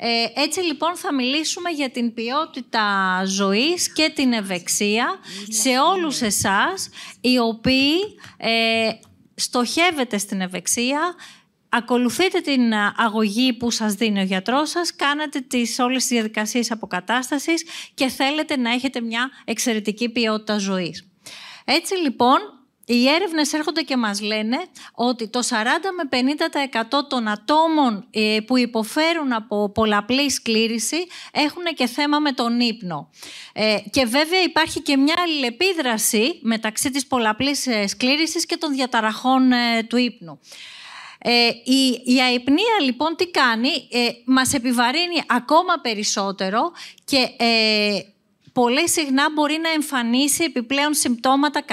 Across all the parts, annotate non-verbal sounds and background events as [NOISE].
Ε, έτσι λοιπόν θα μιλήσουμε για την ποιότητα ζωής και την ευεξία σε όλους εσάς οι οποίοι ε, στοχεύετε στην ευεξία, ακολουθείτε την αγωγή που σας δίνει ο γιατρός σας, κάνετε τις όλες τις διαδικασίες αποκατάστασης και θέλετε να έχετε μια εξαιρετική ποιότητα ζωής. Έτσι λοιπόν οι έρευνες έρχονται και μας λένε ότι το 40 με 50% των ατόμων ε, που υποφέρουν από πολλαπλής σκλήρηση έχουν και θέμα με τον ύπνο. Ε, και βέβαια υπάρχει και μια αλληλεπίδραση μεταξύ της πολλαπλής ε, σκλήρησης και των διαταραχών του ύπνου. η, η αϊπνία λοιπόν τι κάνει, μας επιβαρύνει ακόμα περισσότερο και πολύ συχνά μπορεί να εμφανίσει επιπλέον συμπτώματα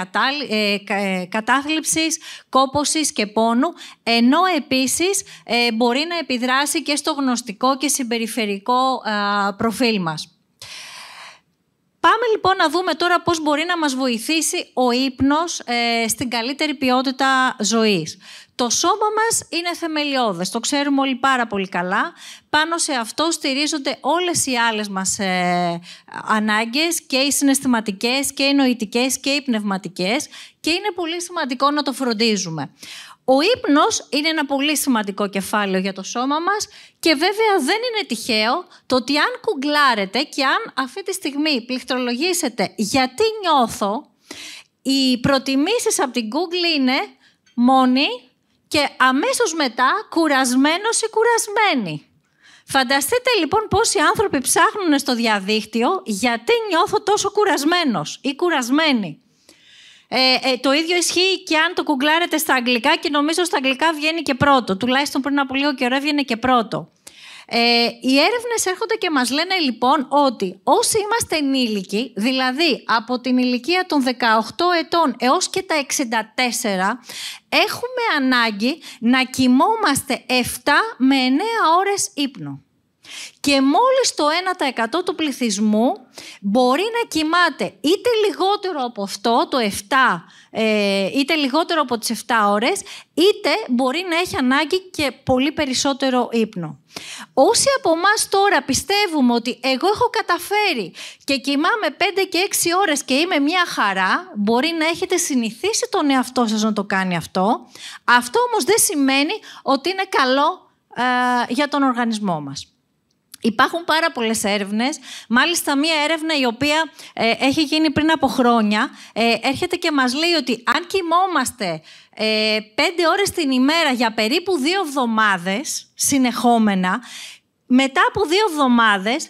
ε, ε, κατάθλιψης, κόπωσης και πόνου, ενώ επίσης ε, μπορεί να επιδράσει και στο γνωστικό και συμπεριφερικό προφίλ μας. Πάμε λοιπόν να δούμε τώρα πώς μπορεί να μας βοηθήσει ο ύπνος στην καλύτερη ποιότητα ζωής. Το σώμα μας είναι θεμελιώδες, το ξέρουμε όλοι πάρα πολύ καλά. Πάνω σε αυτό στηρίζονται όλες οι άλλες μας ε, ανάγκες, και οι συναισθηματικές, και οι νοητικές, και οι πνευματικές. Και είναι πολύ σημαντικό να το φροντίζουμε. Ο ύπνος είναι ένα πολύ σημαντικό κεφάλαιο για το σώμα μας και βέβαια δεν είναι τυχαίο το ότι αν κουγκλάρετε και αν αυτή τη στιγμή πληκτρολογήσετε γιατί νιώθω, οι προτιμήσεις από την Google είναι μόνοι και αμέσως μετά κουρασμένος ή κουρασμένη. Φανταστείτε λοιπόν πόσοι άνθρωποι ψάχνουν στο διαδίκτυο γιατί νιώθω τόσο κουρασμένος ή κουρασμένη. Ε, ε, το ίδιο ισχύει και αν το κουγκλάρετε στα αγγλικά και νομίζω στα αγγλικά βγαίνει και πρώτο. Τουλάχιστον πριν από λίγο καιρό έβγαινε και πρώτο. Ε, οι έρευνες έρχονται και μας λένε λοιπόν ότι όσοι είμαστε ενήλικοι, δηλαδή από την ηλικία των 18 ετών έως και τα 64, έχουμε ανάγκη να κοιμόμαστε 7 με 9 ώρες ύπνο και μόλις το 1% του πληθυσμού μπορεί να κοιμάται είτε λιγότερο από αυτό, το 7, ε, είτε λιγότερο από τις 7 ώρες, είτε μπορεί να έχει ανάγκη και πολύ περισσότερο ύπνο. Όσοι από εμάς τώρα πιστεύουμε ότι εγώ έχω καταφέρει και κοιμάμαι 5 και 6 ώρες και είμαι μια χαρά, μπορεί να έχετε συνηθίσει τον εαυτό σας να το κάνει αυτό. Αυτό όμως δεν σημαίνει ότι είναι καλό ε, για τον οργανισμό μας. Υπάρχουν πάρα πολλές έρευνες, μάλιστα μία έρευνα η οποία ε, έχει γίνει πριν από χρόνια, ε, έρχεται και μας λέει ότι αν κοιμόμαστε ε, πέντε ώρες την ημέρα για περίπου δύο εβδομάδες συνεχόμενα, μετά από δύο εβδομάδες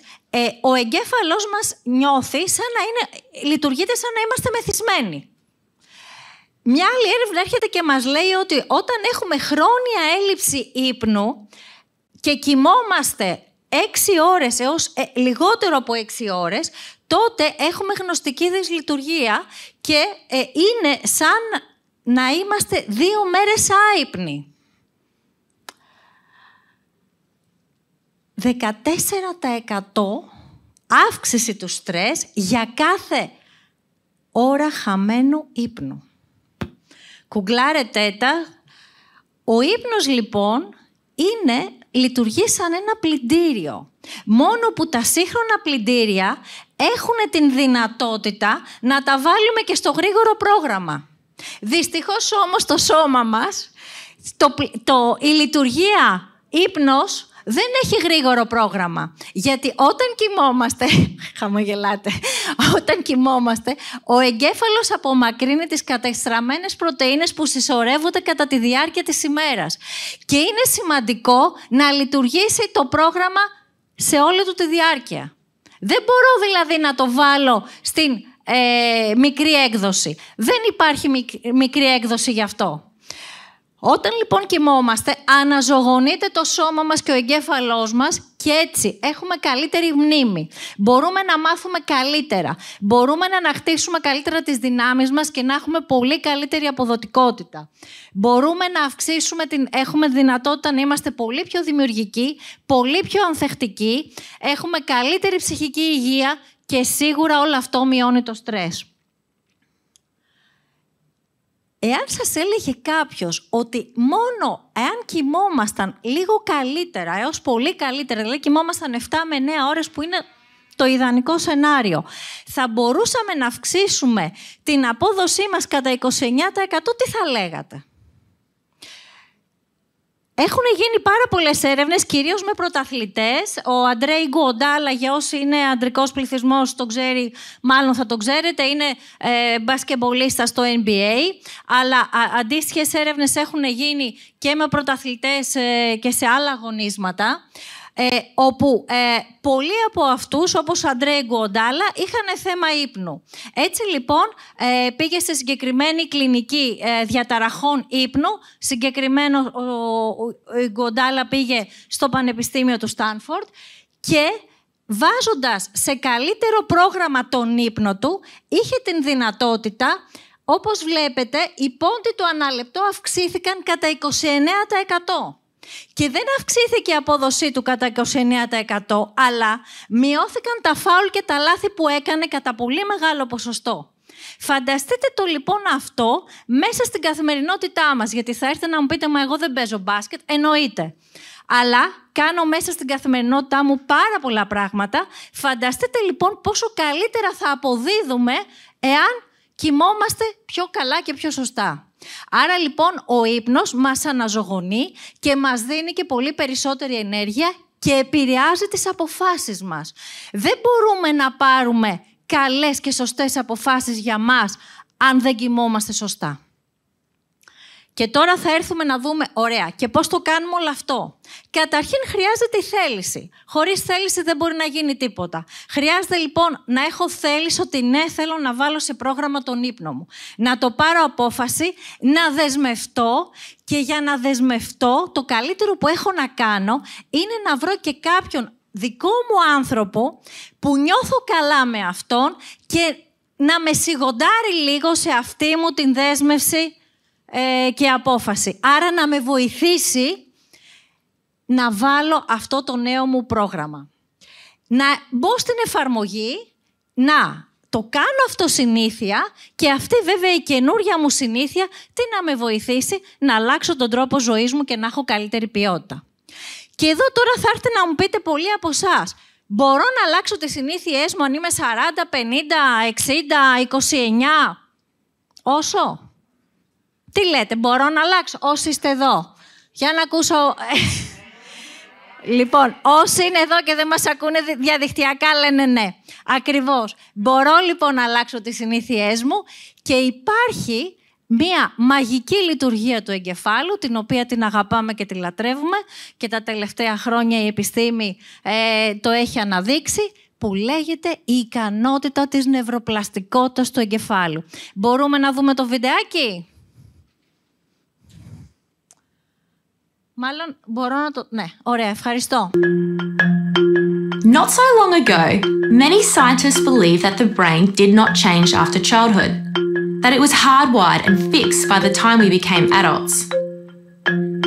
ο εγκέφαλός μας νιώθει σαν να είναι, λειτουργείται σαν να είμαστε μεθυσμένοι. Μια άλλη έρευνα έρχεται και μας λέει ότι όταν έχουμε χρόνια έλλειψη ύπνου και κοιμόμαστε έξι ώρες έως ε, λιγότερο από έξι ώρες, τότε έχουμε γνωστική δυσλειτουργία και ε, είναι σαν να είμαστε δύο μέρες άϊπνοι. 14% αύξηση του στρες για κάθε ώρα χαμένου ύπνου. Κουγκλάρε τέτα. Ο ύπνος λοιπόν είναι λειτουργεί σαν ένα πλυντήριο. Μόνο που τα σύγχρονα πλυντήρια έχουν την δυνατότητα να τα βάλουμε και στο γρήγορο πρόγραμμα. Δυστυχώς όμως το σώμα μας, το, το, η λειτουργία ύπνος δεν έχει γρήγορο πρόγραμμα. Γιατί όταν κοιμόμαστε, [LAUGHS] χαμογελάτε, όταν κοιμόμαστε, ο εγκέφαλος απομακρύνει τις κατεστραμμένες πρωτεΐνες που συσσωρεύονται κατά τη διάρκεια της ημέρας. Και είναι σημαντικό να λειτουργήσει το πρόγραμμα σε όλη του τη διάρκεια. Δεν μπορώ δηλαδή να το βάλω στην ε, μικρή έκδοση. Δεν υπάρχει μικρή έκδοση γι' αυτό. Όταν λοιπόν κοιμόμαστε, αναζωογονείται το σώμα μας και ο εγκέφαλός μας και έτσι έχουμε καλύτερη μνήμη. Μπορούμε να μάθουμε καλύτερα. Μπορούμε να ανακτήσουμε καλύτερα τις δυνάμεις μας και να έχουμε πολύ καλύτερη αποδοτικότητα. Μπορούμε να αυξήσουμε την... Έχουμε δυνατότητα να είμαστε πολύ πιο δημιουργικοί, πολύ πιο ανθεκτικοί. Έχουμε καλύτερη ψυχική υγεία και σίγουρα όλο αυτό μειώνει το στρες. Εάν σας έλεγε κάποιος ότι μόνο εάν κοιμόμασταν λίγο καλύτερα, έως πολύ καλύτερα, δηλαδή κοιμόμασταν 7 με 9 ώρες που είναι το ιδανικό σενάριο, θα μπορούσαμε να αυξήσουμε την απόδοσή μας κατά 29%, τι θα λέγατε. Έχουν γίνει πάρα πολλές έρευνες, κυρίως με πρωταθλητές. Ο Αντρέι Γκουοντάλα, για όσοι είναι αντρικός πληθυσμός, το ξέρει, μάλλον θα το ξέρετε, είναι ε, μπασκεμπολίστα στο NBA. Αλλά αντίστοιχες έρευνες έχουν γίνει και με πρωταθλητές ε, και σε άλλα αγωνίσματα. Ε, όπου ε, πολλοί από αυτούς, όπως ο Αντρέη Γκοντάλα, είχαν θέμα ύπνου. Έτσι λοιπόν ε, πήγε σε συγκεκριμένη κλινική ε, διαταραχών ύπνου, συγκεκριμένο ο, ο, πήγε στο Πανεπιστήμιο του Στάνφορντ και βάζοντας σε καλύτερο πρόγραμμα τον ύπνο του, είχε την δυνατότητα όπως βλέπετε, οι πόντοι του αναλεπτό αυξήθηκαν κατά 29% και δεν αυξήθηκε η απόδοσή του κατά 29%, αλλά μειώθηκαν τα φάουλ και τα λάθη που έκανε κατά πολύ μεγάλο ποσοστό. Φανταστείτε το λοιπόν αυτό μέσα στην καθημερινότητά μας, γιατί θα έρθετε να μου πείτε «Μα εγώ δεν παίζω μπάσκετ», εννοείται. Αλλά κάνω μέσα στην καθημερινότητά μου πάρα πολλά πράγματα. Φανταστείτε λοιπόν πόσο καλύτερα θα αποδίδουμε εάν κοιμόμαστε πιο καλά και πιο σωστά. Άρα λοιπόν ο ύπνος μας αναζωογονεί και μας δίνει και πολύ περισσότερη ενέργεια και επηρεάζει τις αποφάσεις μας. Δεν μπορούμε να πάρουμε καλές και σωστές αποφάσεις για μας αν δεν κοιμόμαστε σωστά. Και τώρα θα έρθουμε να δούμε, ωραία, και πώς το κάνουμε όλο αυτό. Καταρχήν χρειάζεται η θέληση. Χωρίς θέληση δεν μπορεί να γίνει τίποτα. Χρειάζεται λοιπόν να έχω θέληση ότι ναι, θέλω να βάλω σε πρόγραμμα τον ύπνο μου. Να το πάρω απόφαση, να δεσμευτώ και για να δεσμευτώ το καλύτερο που έχω να κάνω είναι να βρω και κάποιον δικό μου άνθρωπο που νιώθω καλά με αυτόν και να με σιγοντάρει λίγο σε αυτή μου την δέσμευση ε, και απόφαση. Άρα να με βοηθήσει να βάλω αυτό το νέο μου πρόγραμμα. Να μπω στην εφαρμογή, να το κάνω αυτό συνήθεια και αυτή βέβαια η καινούρια μου συνήθεια τι να με βοηθήσει να αλλάξω τον τρόπο ζωής μου και να έχω καλύτερη ποιότητα. Και εδώ τώρα θα έρθετε να μου πείτε πολλοί από εσάς. Μπορώ να αλλάξω τις συνήθειές μου αν είμαι 40, 50, 60, 29. Όσο. Τι λέτε, μπορώ να αλλάξω. Όσοι είστε εδώ. Για να ακούσω... Λοιπόν, όσοι είναι εδώ και δεν μας ακούνε διαδικτυακά λένε ναι. Ακριβώς. Μπορώ λοιπόν να αλλάξω τις συνήθειές μου και υπάρχει μία μαγική λειτουργία του εγκεφάλου, την οποία την αγαπάμε και τη λατρεύουμε και τα τελευταία χρόνια η επιστήμη ε, το έχει αναδείξει, που λέγεται η ικανότητα της νευροπλαστικότητας του εγκεφάλου. Μπορούμε να δούμε το βιντεάκι. Μάλλον μπορώ να το... Ναι, ωραία, ευχαριστώ. Not so long ago, many scientists believed that the brain did not change after childhood, that it was hardwired and fixed by the time we became adults.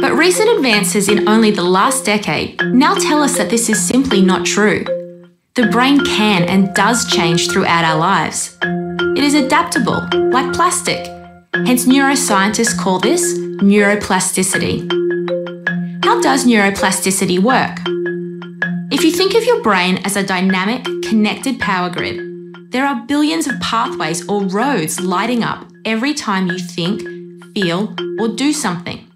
But recent advances in only the last decade now tell us that this is simply not true. The brain can and does change throughout our lives. It is adaptable, like plastic. Hence, neuroscientists call this neuroplasticity. How does neuroplasticity work? If you think of your brain as a dynamic, connected power grid, there are billions of pathways or roads lighting up every time you think, feel, or do something.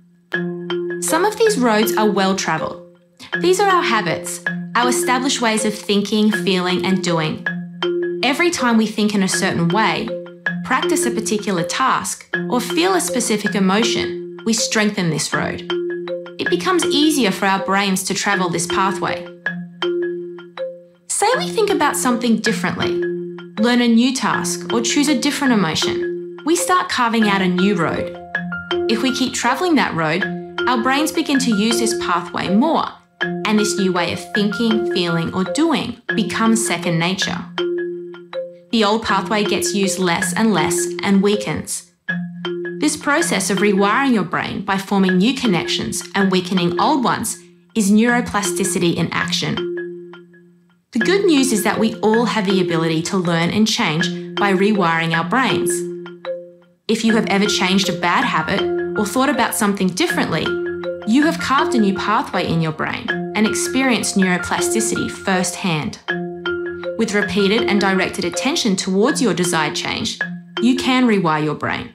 Some of these roads are well travelled. These are our habits, our established ways of thinking, feeling, and doing. Every time we think in a certain way, practice a particular task, or feel a specific emotion, we strengthen this road it becomes easier for our brains to travel this pathway. Say we think about something differently, learn a new task, or choose a different emotion. We start carving out a new road. If we keep travelling that road, our brains begin to use this pathway more, and this new way of thinking, feeling, or doing becomes second nature. The old pathway gets used less and less and weakens this process of rewiring your brain by forming new connections and weakening old ones is neuroplasticity in action. The good news is that we all have the ability to learn and change by rewiring our brains. If you have ever changed a bad habit or thought about something differently, you have carved a new pathway in your brain and experienced neuroplasticity firsthand. With repeated and directed attention towards your desired change, you can rewire your brain.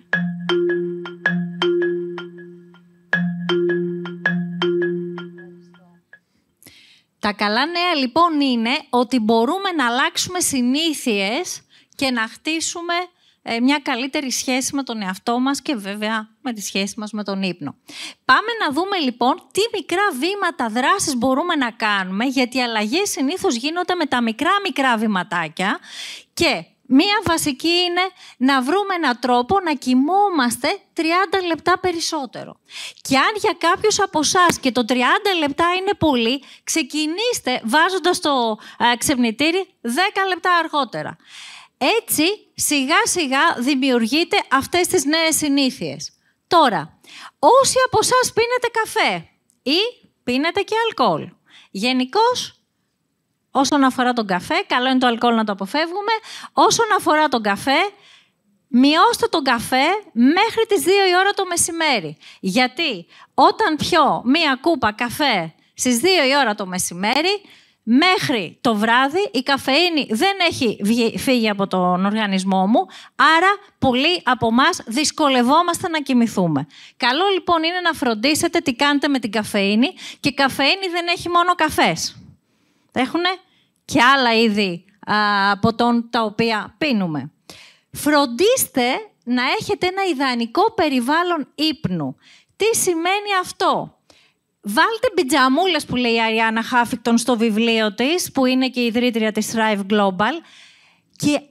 Τα καλά νέα λοιπόν είναι ότι μπορούμε να αλλάξουμε συνήθειες και να χτίσουμε ε, μια καλύτερη σχέση με τον εαυτό μας και βέβαια με τη σχέση μας με τον ύπνο. Πάμε να δούμε λοιπόν τι μικρά βήματα δράσης μπορούμε να κάνουμε, γιατί οι αλλαγές συνήθως γίνονται με τα μικρά μικρά βηματάκια και Μία βασική είναι να βρούμε έναν τρόπο να κοιμόμαστε 30 λεπτά περισσότερο. Και αν για κάποιους από εσάς και το 30 λεπτά είναι πολύ, ξεκινήστε βάζοντας το ε, ξυπνητήρι 10 λεπτά αργότερα. Έτσι, σιγά σιγά δημιουργείτε αυτές τις νέες συνήθειες. Τώρα, όσοι από εσάς πίνετε καφέ ή πίνετε και αλκοόλ, γενικώς Όσον αφορά τον καφέ, καλό είναι το αλκοόλ να το αποφεύγουμε. Όσον αφορά τον καφέ, μειώστε τον καφέ μέχρι τις 2 η ώρα το μεσημέρι. Γιατί όταν πιω μία κούπα καφέ στις 2 η ώρα το μεσημέρι, μέχρι το βράδυ η καφεΐνη δεν έχει φύγει από τον οργανισμό μου, άρα πολλοί από εμάς δυσκολευόμαστε να κοιμηθούμε. Καλό λοιπόν είναι να φροντίσετε τι κάνετε με την καφεΐνη και η καφεΐνη δεν έχει μόνο καφές. Έχουν και άλλα είδη από τον τα οποία πίνουμε. Φροντίστε να έχετε ένα ιδανικό περιβάλλον ύπνου. Τι σημαίνει αυτό. Βάλτε πιτζαμούλες που λέει η Αριάννα Χάφικτον στο βιβλίο της, που είναι και η ιδρύτρια της Thrive Global, και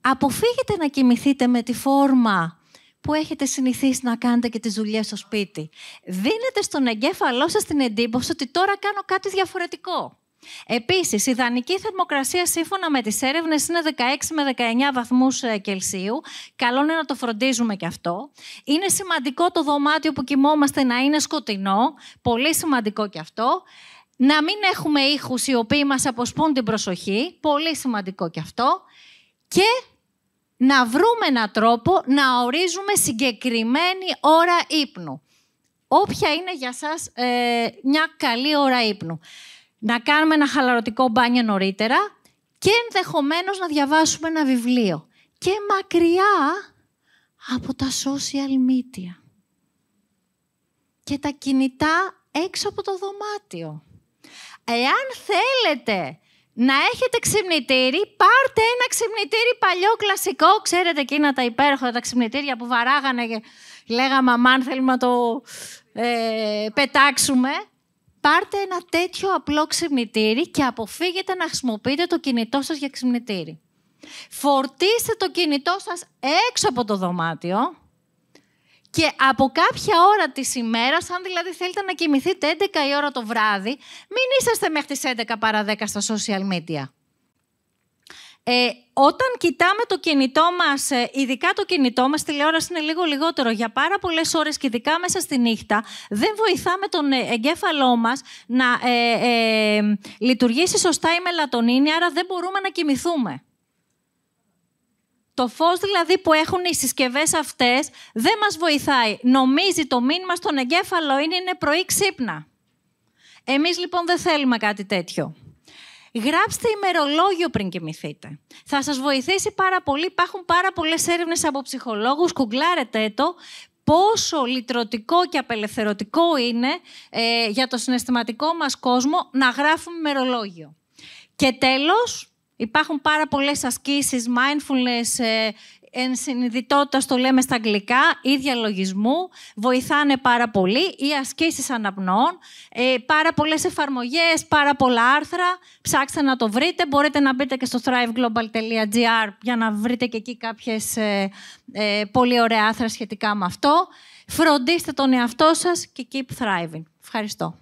αποφύγετε να κοιμηθείτε με τη φόρμα που έχετε συνηθίσει να κάνετε και τις δουλειές στο σπίτι. Δίνετε στον εγκέφαλό σας την εντύπωση ότι τώρα κάνω κάτι διαφορετικό. Επίσης, η ιδανική θερμοκρασία σύμφωνα με τις έρευνες είναι 16 με 19 βαθμούς ε, Κελσίου. Καλό είναι να το φροντίζουμε και αυτό. Είναι σημαντικό το δωμάτιο που κοιμόμαστε να είναι σκοτεινό. Πολύ σημαντικό και αυτό. Να μην έχουμε ήχους οι οποίοι μας αποσπούν την προσοχή. Πολύ σημαντικό και αυτό. Και να βρούμε έναν τρόπο να ορίζουμε συγκεκριμένη ώρα ύπνου. Όποια είναι για σας ε, μια καλή ώρα ύπνου να κάνουμε ένα χαλαρωτικό μπάνιο νωρίτερα και ενδεχομένως να διαβάσουμε ένα βιβλίο. Και μακριά από τα social media. Και τα κινητά έξω από το δωμάτιο. Εάν θέλετε να έχετε ξυπνητήρι, πάρτε ένα ξυπνητήρι παλιό κλασικό. Ξέρετε εκείνα τα υπέροχα τα ξυπνητήρια που βαράγανε και λέγαμε αμάν θέλουμε να το ε, πετάξουμε πάρτε ένα τέτοιο απλό ξυπνητήρι και αποφύγετε να χρησιμοποιείτε το κινητό σας για ξυπνητήρι. Φορτίστε το κινητό σας έξω από το δωμάτιο και από κάποια ώρα της ημέρας, αν δηλαδή θέλετε να κοιμηθείτε 11 η ώρα το βράδυ, μην είσαστε μέχρι τις 11 παρά 10 στα social media. Ε, όταν κοιτάμε το κινητό μας, ε, ειδικά το κινητό μας, τηλεόραση είναι λίγο λιγότερο για πάρα πολλές ώρες και ειδικά μέσα στη νύχτα, δεν βοηθάμε τον ε, εγκέφαλό μας να ε, ε, λειτουργήσει σωστά η μελατονίνη, άρα δεν μπορούμε να κοιμηθούμε. Το φως δηλαδή που έχουν οι συσκευές αυτές δεν μας βοηθάει. Νομίζει το μήνυμα στον εγκέφαλο είναι, είναι πρωί ξύπνα. Εμείς λοιπόν δεν θέλουμε κάτι τέτοιο. Γράψτε ημερολόγιο πριν κοιμηθείτε. Θα σας βοηθήσει πάρα πολύ. Υπάρχουν πάρα πολλές έρευνες από ψυχολόγους. Κουγκλάρετε το πόσο λυτρωτικό και απελευθερωτικό είναι ε, για το συναισθηματικό μας κόσμο να γράφουμε ημερολόγιο. Και τέλος, υπάρχουν πάρα πολλές ασκήσεις, mindfulness, ε, εν συνειδητότητα το λέμε στα αγγλικά, ή διαλογισμού, βοηθάνε πάρα πολύ, ή ασκήσεις αναπνοών, ε, πάρα πολλές εφαρμογές, πάρα πολλά άρθρα. Ψάξτε να το βρείτε, μπορείτε να μπείτε και στο thriveglobal.gr για να βρείτε και εκεί κάποιες ε, ε, πολύ ωραία άρθρα σχετικά με αυτό. Φροντίστε τον εαυτό σας και keep thriving. Ευχαριστώ.